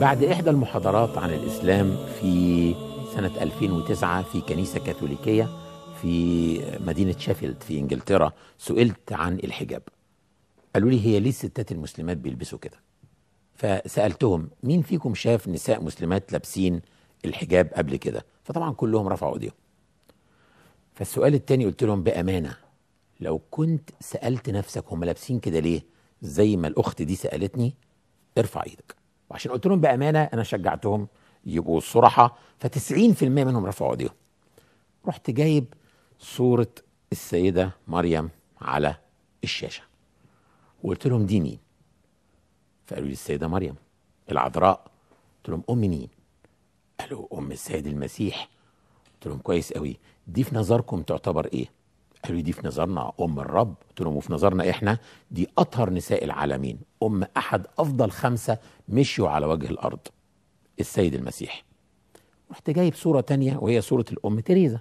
بعد إحدى المحاضرات عن الإسلام في سنة 2009 في كنيسة كاثوليكية في مدينة شيفيلد في إنجلترا سئلت عن الحجاب قالوا لي هي ليه الستات المسلمات بيلبسوا كده فسالتهم مين فيكم شاف نساء مسلمات لابسين الحجاب قبل كده فطبعا كلهم رفعوا ايديهم فالسؤال الثاني قلت لهم بامانه لو كنت سالت نفسك هم لابسين كده ليه زي ما الاخت دي سالتني ارفع ايدك وعشان قلت لهم بامانه انا شجعتهم يبقوا صراحه ف90% منهم رفعوا ايديهم رحت جايب صوره السيده مريم على الشاشه وقلت لهم دي مين فقالوا لي السيده مريم العذراء قلت لهم ام مين قالوا ام السيد المسيح قلت لهم كويس قوي دي في نظركم تعتبر ايه قالوا لي دي في نظرنا ام الرب قلت لهم وفي نظرنا احنا دي اطهر نساء العالمين ام احد افضل خمسه مشيوا على وجه الارض السيد المسيح رحت جايب صوره تانية وهي صوره الام تريزا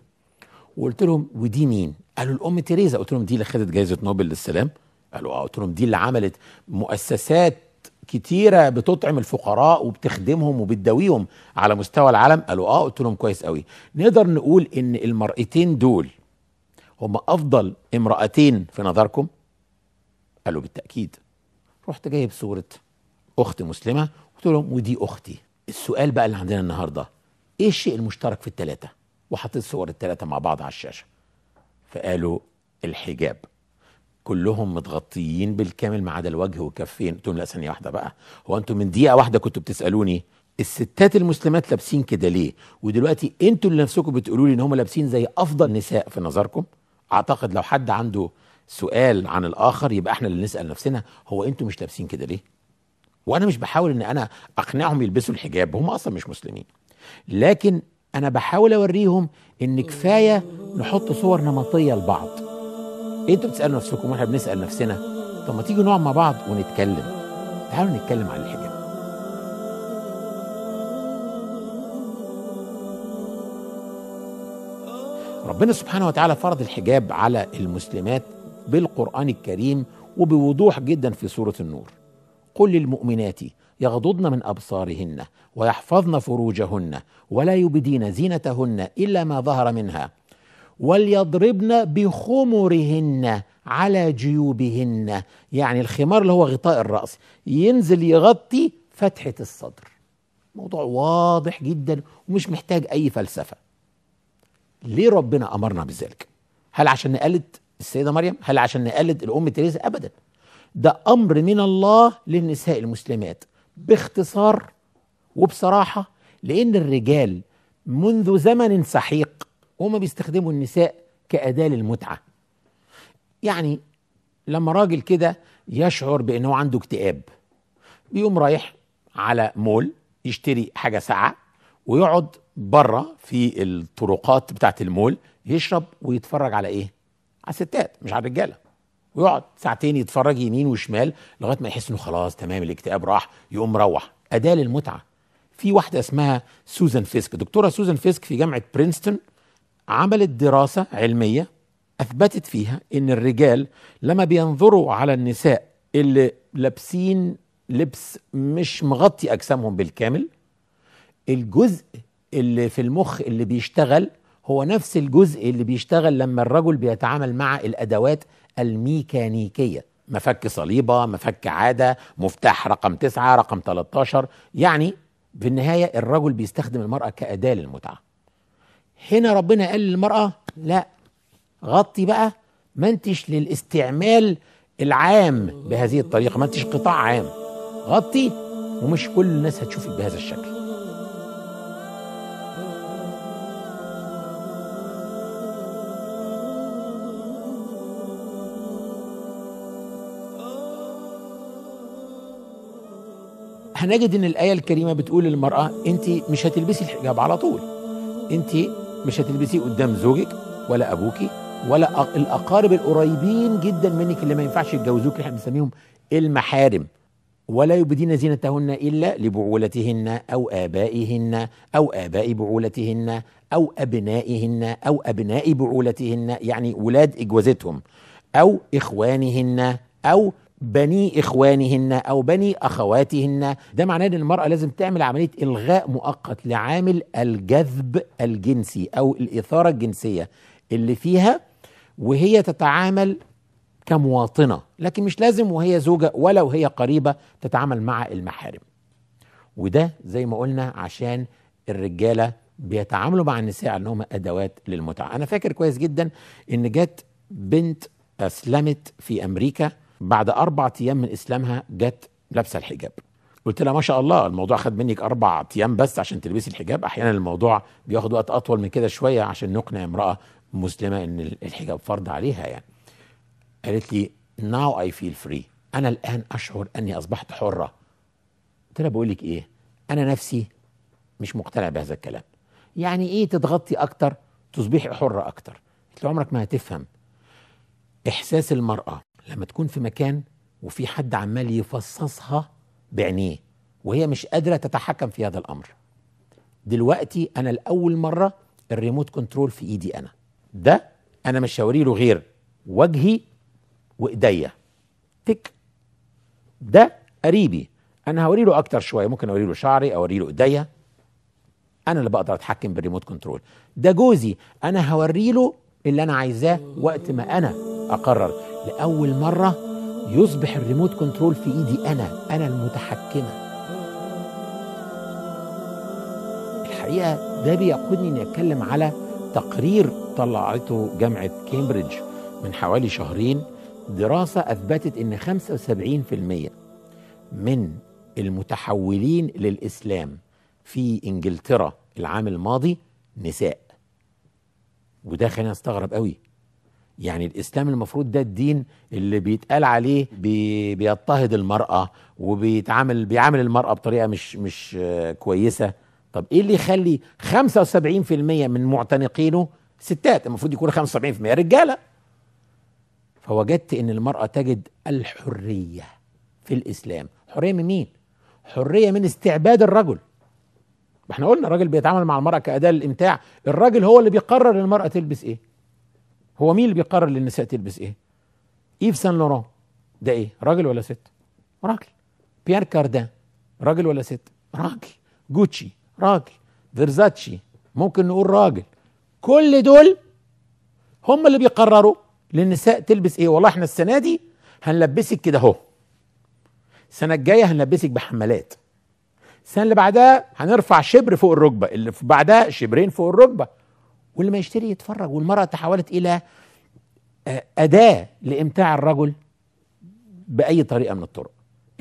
وقلت لهم ودي مين قالوا الام تريزا قلت لهم دي اللي خدت جائزه نوبل للسلام قالوا اه قلت لهم دي اللي عملت مؤسسات كتيرة بتطعم الفقراء وبتخدمهم وبتداويهم على مستوى العالم قالوا اه قلت لهم كويس قوي نقدر نقول ان المرأتين دول هم افضل امرأتين في نظركم قالوا بالتأكيد رحت جايب صورة اخت مسلمة قلت لهم ودي اختي السؤال بقى اللي عندنا النهاردة ايه الشيء المشترك في التلاتة وحطيت صور التلاتة مع بعض على الشاشة فقالوا الحجاب كلهم متغطيين بالكامل ما عدا الوجه والكفين قلت لهم لا ثانيه واحده بقى هو انتم من دقيقه واحده كنتوا بتسالوني الستات المسلمات لابسين كده ليه ودلوقتي انتوا اللي نفسكم بتقولوا لي ان هم لابسين زي افضل نساء في نظركم اعتقد لو حد عنده سؤال عن الاخر يبقى احنا اللي نسال نفسنا هو انتوا مش لابسين كده ليه وانا مش بحاول ان انا اقنعهم يلبسوا الحجاب هم اصلا مش مسلمين لكن انا بحاول اوريهم ان كفايه نحط صور نمطيه لبعض ايه انتوا بتسالوا نفسكم واحنا بنسال نفسنا طب ما تيجي نقعد مع بعض ونتكلم تعالوا نتكلم عن الحجاب ربنا سبحانه وتعالى فرض الحجاب على المسلمات بالقرآن الكريم وبوضوح جدا في سورة النور قل للمؤمنات يغضضن من أبصارهن ويحفظن فروجهن ولا يبدين زينتهن إلا ما ظهر منها وليضربن بخمرهن على جيوبهن يعني الخمار اللي هو غطاء الرأس ينزل يغطي فتحة الصدر موضوع واضح جدا ومش محتاج أي فلسفة ليه ربنا أمرنا بذلك هل عشان نقلد السيدة مريم هل عشان نقلد الأم تريزا أبدا ده أمر من الله للنساء المسلمات باختصار وبصراحة لأن الرجال منذ زمن سحيق وهم بيستخدموا النساء كأداة للمتعة يعني لما راجل كده يشعر بأن هو عنده اكتئاب بيقوم رايح على مول يشتري حاجة ساعة ويقعد بره في الطرقات بتاعت المول يشرب ويتفرج على ايه؟ على الستات مش على الرجاله ويقعد ساعتين يتفرج يمين وشمال لغايه ما يحس انه خلاص تمام الاكتئاب راح يقوم روح اداه للمتعه في واحده اسمها سوزان فيسك دكتوره سوزان فيسك في جامعه برينستون عملت دراسة علمية أثبتت فيها إن الرجال لما بينظروا على النساء اللي لابسين لبس مش مغطي أجسامهم بالكامل الجزء اللي في المخ اللي بيشتغل هو نفس الجزء اللي بيشتغل لما الرجل بيتعامل مع الأدوات الميكانيكية مفك صليبة مفك عادة مفتاح رقم 9 رقم 13 يعني في النهاية الرجل بيستخدم المرأة كأداة للمتعة هنا ربنا قال للمرأة لا غطي بقى ما انتش للاستعمال العام بهذه الطريقة ما انتش قطاع عام غطي ومش كل الناس هتشوفك إيه بهذا الشكل هنجد ان الايه الكريمه بتقول للمراه انت مش هتلبسي الحجاب على طول انت مش هتلبسيه قدام زوجك ولا ابوكي ولا الاقارب القريبين جدا منك اللي ما ينفعش يتجوزوك احنا بنسميهم المحارم ولا يبدين زينتهن الا لبعولتهن او ابائهن او اباء بعولتهن او ابنائهن او ابناء بعولتهن يعني ولاد اجوازتهم او اخوانهن او بني اخوانهن او بني اخواتهن ده معناه ان المراه لازم تعمل عمليه الغاء مؤقت لعامل الجذب الجنسي او الاثاره الجنسيه اللي فيها وهي تتعامل كمواطنه لكن مش لازم وهي زوجه ولا وهي قريبه تتعامل مع المحارم وده زي ما قلنا عشان الرجاله بيتعاملوا مع النساء انهم ادوات للمتعه انا فاكر كويس جدا ان جت بنت اسلمت في امريكا بعد أربع أيام من إسلامها جت لابسة الحجاب قلت لها ما شاء الله الموضوع خد منك أربع أيام بس عشان تلبسي الحجاب أحيانا الموضوع بياخد وقت أطول من كده شوية عشان نقنع امرأة مسلمة إن الحجاب فرض عليها يعني قالت لي now I feel free أنا الآن أشعر أني أصبحت حرة قلت لها بقول لك إيه أنا نفسي مش مقتنع بهذا الكلام يعني إيه تضغطي أكتر تصبحي حرة أكتر قلت له عمرك ما هتفهم إحساس المرأة لما تكون في مكان وفي حد عمال يفصصها بعينيه وهي مش قادره تتحكم في هذا الامر دلوقتي انا لاول مره الريموت كنترول في ايدي انا ده انا مش هوري له غير وجهي وايديا تك ده قريبي انا هوري له اكتر شويه ممكن اوري له شعري اوري له ايديا انا اللي بقدر اتحكم بالريموت كنترول ده جوزي انا هوري له اللي انا عايزاه وقت ما انا اقرر لأول مرة يصبح الريموت كنترول في إيدي أنا أنا المتحكمة الحقيقة ده بيقودني أن أتكلم على تقرير طلعته جامعة كامبريدج من حوالي شهرين دراسة أثبتت أن 75% من المتحولين للإسلام في إنجلترا العام الماضي نساء وده خلاني استغرب قوي يعني الاسلام المفروض ده الدين اللي بيتقال عليه بي بيضطهد المراه وبيتعامل بيعامل المراه بطريقه مش مش كويسه طب ايه اللي يخلي 75% من معتنقينه ستات المفروض يكون 75% رجاله فوجدت ان المراه تجد الحريه في الاسلام حريه من مين حريه من استعباد الرجل ما احنا قلنا الراجل بيتعامل مع المراه كاداه للامتاع الراجل هو اللي بيقرر المراه تلبس ايه هو مين اللي بيقرر للنساء تلبس ايه ايف سان لوران ده ايه راجل ولا ست راجل بيير كاردان راجل ولا ست راجل جوتشي راجل فيرزاتشي ممكن نقول راجل كل دول هم اللي بيقرروا للنساء تلبس ايه والله احنا السنه دي هنلبسك كده اهو السنه الجايه هنلبسك بحمالات السنه اللي بعدها هنرفع شبر فوق الركبه اللي بعدها شبرين فوق الركبه واللي ما يشتري يتفرج والمرأة تحولت إلى آه، أداة لإمتاع الرجل بأي طريقة من الطرق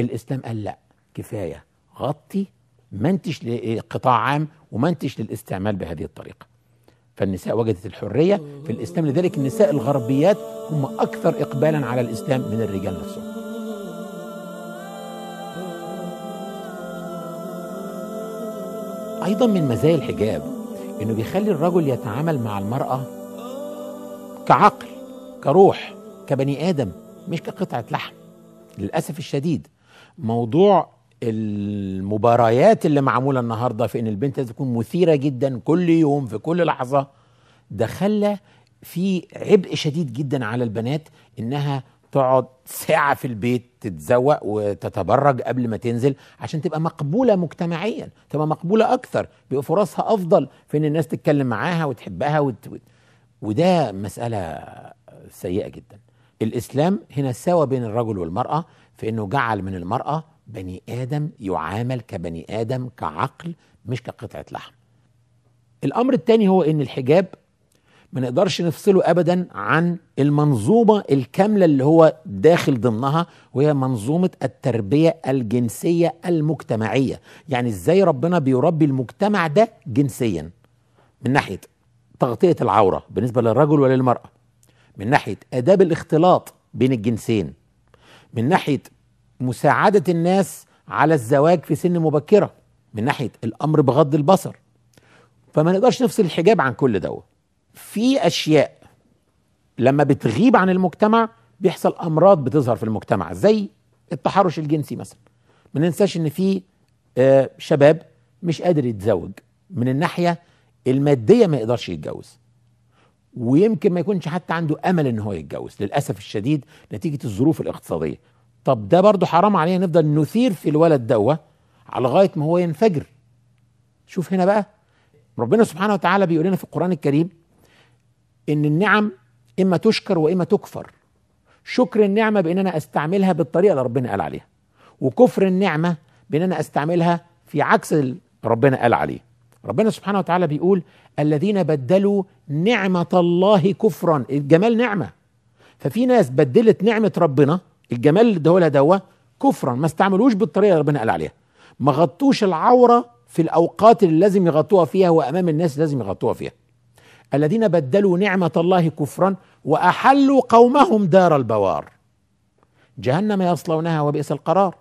الإسلام قال لا كفاية غطي منتش لقطاع عام ومنتش للاستعمال بهذه الطريقة فالنساء وجدت الحرية في الإسلام لذلك النساء الغربيات هم أكثر إقبالا على الإسلام من الرجال نفسهم أيضا من مزايا الحجاب انه بيخلي الرجل يتعامل مع المراه كعقل كروح كبني ادم مش كقطعه لحم للاسف الشديد موضوع المباريات اللي معموله النهارده في ان البنت لازم تكون مثيره جدا كل يوم في كل لحظه ده خلى في عبء شديد جدا على البنات انها تقعد ساعة في البيت تتزوق وتتبرج قبل ما تنزل عشان تبقى مقبولة مجتمعيا تبقى مقبولة أكثر بيبقى فرصها أفضل في إن الناس تتكلم معاها وتحبها وت... وده مسألة سيئة جدا الإسلام هنا سوى بين الرجل والمرأة في إنه جعل من المرأة بني آدم يعامل كبني آدم كعقل مش كقطعة لحم الأمر الثاني هو إن الحجاب ما نقدرش نفصله ابدا عن المنظومه الكامله اللي هو داخل ضمنها وهي منظومه التربيه الجنسيه المجتمعيه يعني ازاي ربنا بيربي المجتمع ده جنسيا من ناحيه تغطيه العوره بالنسبه للرجل وللمراه من ناحيه اداب الاختلاط بين الجنسين من ناحيه مساعده الناس على الزواج في سن مبكره من ناحيه الامر بغض البصر فما نقدرش نفصل الحجاب عن كل دوت في اشياء لما بتغيب عن المجتمع بيحصل امراض بتظهر في المجتمع زي التحرش الجنسي مثلا ما ننساش ان في آه، شباب مش قادر يتزوج من الناحيه الماديه ما يقدرش يتجوز ويمكن ما يكونش حتى عنده امل ان هو يتجوز للاسف الشديد نتيجه الظروف الاقتصاديه طب ده برضه حرام علينا نفضل نثير في الولد دوه على لغايه ما هو ينفجر شوف هنا بقى ربنا سبحانه وتعالى بيقول لنا في القران الكريم ان النعم اما تشكر واما تكفر شكر النعمه بان انا استعملها بالطريقه اللي ربنا قال عليها وكفر النعمه بان انا استعملها في عكس اللي ربنا قال عليه ربنا سبحانه وتعالى بيقول الذين بدلوا نعمه الله كفرا الجمال نعمه ففي ناس بدلت نعمه ربنا الجمال اللي ادهولها دوا كفرا ما استعملوش بالطريقه اللي ربنا قال عليها ما غطوش العوره في الاوقات اللي لازم يغطوها فيها وامام الناس لازم يغطوها فيها الذين بدلوا نعمه الله كفرا واحلوا قومهم دار البوار جهنم يصلونها وبئس القرار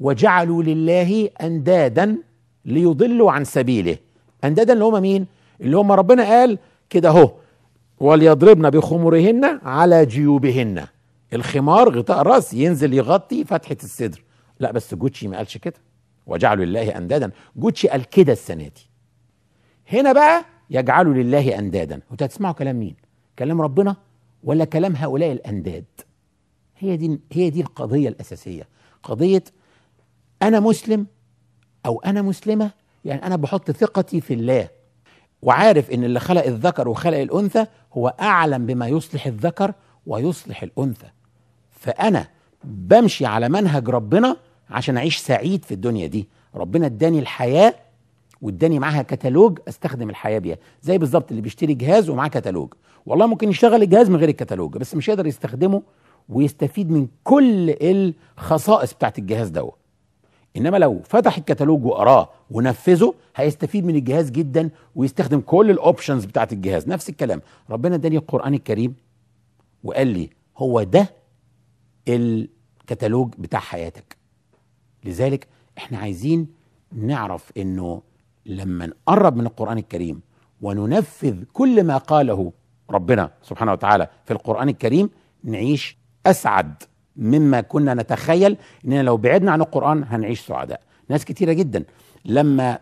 وجعلوا لله اندادا ليضلوا عن سبيله اندادا اللي هم مين اللي هم ربنا قال كده اهو وليضربن بخمرهن على جيوبهن الخمار غطاء راس ينزل يغطي فتحه الصدر لا بس جوتشي ما قالش كده وجعلوا لله اندادا جوتشي قال كده السنه دي هنا بقى يجعل لله اندادا وانتوا هتسمعوا كلام مين كلام ربنا ولا كلام هؤلاء الانداد هي دي هي دي القضيه الاساسيه قضيه انا مسلم او انا مسلمه يعني انا بحط ثقتي في الله وعارف ان اللي خلق الذكر وخلق الانثى هو اعلم بما يصلح الذكر ويصلح الانثى فانا بمشي على منهج ربنا عشان اعيش سعيد في الدنيا دي ربنا اداني الحياه واداني معاها كتالوج استخدم الحياه بيها زي بالظبط اللي بيشتري جهاز ومعاه كتالوج والله ممكن يشتغل الجهاز من غير الكتالوج بس مش قادر يستخدمه ويستفيد من كل الخصائص بتاعت الجهاز دوت انما لو فتح الكتالوج وقراه ونفذه هيستفيد من الجهاز جدا ويستخدم كل الاوبشنز بتاعت الجهاز نفس الكلام ربنا اداني القران الكريم وقال لي هو ده الكتالوج بتاع حياتك لذلك احنا عايزين نعرف انه لما نقرب من القرآن الكريم وننفذ كل ما قاله ربنا سبحانه وتعالى في القرآن الكريم نعيش أسعد مما كنا نتخيل إننا لو بعدنا عن القرآن هنعيش سعداء ناس كتيرة جدا لما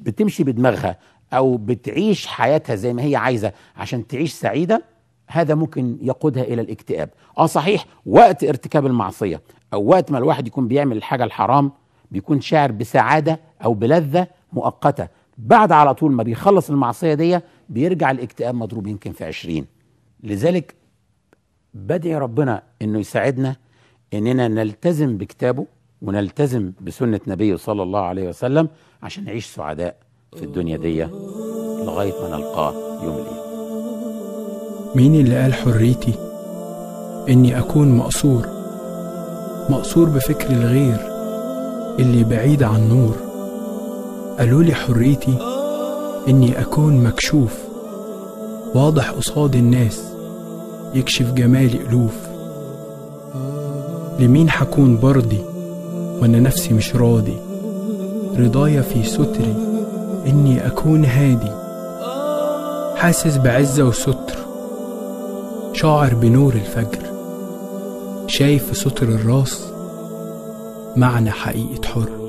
بتمشي بدماغها أو بتعيش حياتها زي ما هي عايزة عشان تعيش سعيدة هذا ممكن يقودها إلى الاكتئاب آه صحيح وقت ارتكاب المعصية أو وقت ما الواحد يكون بيعمل الحاجة الحرام بيكون شاعر بسعادة أو بلذة مؤقته بعد على طول ما بيخلص المعصيه دي بيرجع الاكتئاب مضروب يمكن في 20 لذلك بدعي ربنا انه يساعدنا اننا نلتزم بكتابه ونلتزم بسنه نبيه صلى الله عليه وسلم عشان نعيش سعداء في الدنيا دي لغايه ما نلقاه يوم القيامه مين اللي قال حريتي اني اكون مقصور مقصور بفكر الغير اللي بعيد عن نور قالوا لي حريتي إني أكون مكشوف واضح قصاد الناس يكشف جمالي ألوف لمين حكون برضي وأنا نفسي مش راضي رضايا في ستري إني أكون هادي حاسس بعزة وستر شاعر بنور الفجر شايف في ستر الراس معنى حقيقة حر